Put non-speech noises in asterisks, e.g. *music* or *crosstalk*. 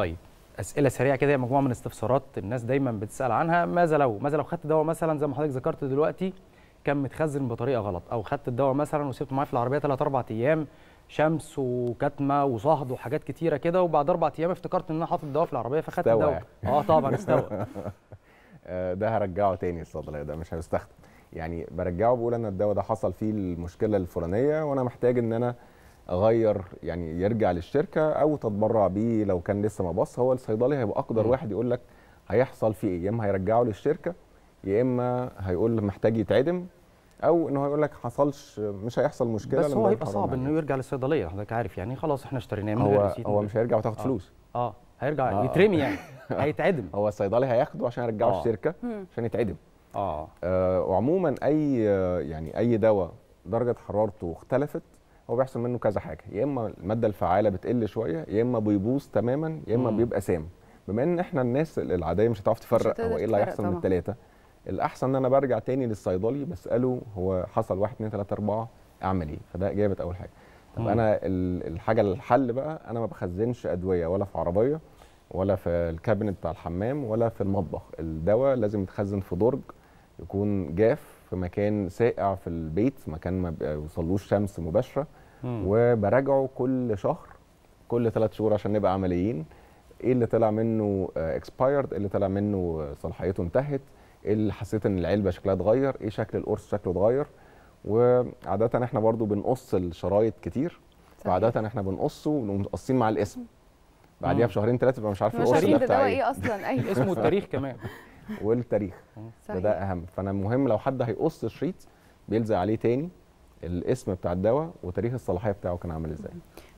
طيب اسئله سريعه كده مجموعه من استفسارات الناس دايما بتسال عنها ماذا لو ماذا لو خدت دواء مثلا زي ما حضرتك ذكرت دلوقتي كان متخزن بطريقه غلط او خدت الدواء مثلا وسبته معايا في العربيه 3 4 ايام شمس وكتمه وصهد وحاجات كتيره كده وبعد اربع ايام افتكرت ان انا حاطط الدواء في العربيه فخدت الدواء يعني. اه طبعا *laughs* استوى آه، ده هرجعه تاني الصيدليه ده مش هيستخدم يعني برجعه بقول ان الدواء ده حصل فيه المشكله الفلانيه وانا محتاج ان انا اغير يعني يرجع للشركه او تتبرع بيه لو كان لسه ما بص هو الصيدلي هيبقى اقدر واحد يقول لك هيحصل فيه ايه يا اما هيرجعه للشركه يا اما هيقول محتاج يتعدم او ان هو يقول لك حصلش مش هيحصل مشكله بس هو هيبقى صعب يعني. انه يرجع للصيدليه حضرتك عارف يعني خلاص احنا اشتريناه من هو هو مش هيرجع وتاخد آه. فلوس اه هيرجع آه. يترمي يعني *laughs* آه. هيتعدم هو الصيدلي هياخده عشان يرجعه آه. الشركه عشان يتعدم آه. اه وعموما اي يعني اي دواء درجه حرارته اختلفت هو بيحصل منه كذا حاجه يا اما الماده الفعاله بتقل شويه يا اما بيبوظ تماما يا اما بيبقى سام بما ان احنا الناس العاديه مش هتعرف تفرق هو ايه اللي هيحصل من الثلاثه الاحسن ان انا برجع تاني للصيدلي بساله هو حصل 1 2 3 4 اعمل ايه فده اجابه اول حاجه طب مم. انا الحاجه الحل بقى انا ما بخزنش ادويه ولا في عربيه ولا في الكابينت بتاع الحمام ولا في المطبخ الدواء لازم يتخزن في درج يكون جاف في مكان ساقع في البيت مكان ما بيوصلوش شمس مباشره مم. وبراجعه كل شهر كل ثلاث شهور عشان نبقى عمليين ايه اللي طلع منه اكسبايرد آه، ايه اللي طلع منه آه، صلاحيته انتهت ايه اللي حسيت ان العلبه شكلها اتغير ايه شكل القرص شكله اتغير وعاده احنا برضو بنقص الشرايط كتير فعاده احنا بنقصه ونقوم مع الاسم بعديها بشهرين ثلاثه بقى مش عارف القرص ده بتاع ايه, إيه. اصلا أيوه. اسمه التاريخ كمان *laughs* والتاريخ صحيح. ده, ده اهم فانا مهم لو حد هيقص الشريط بيلزق عليه تاني الاسم بتاع الدواء وتاريخ الصلاحيه بتاعه كان عامل ازاي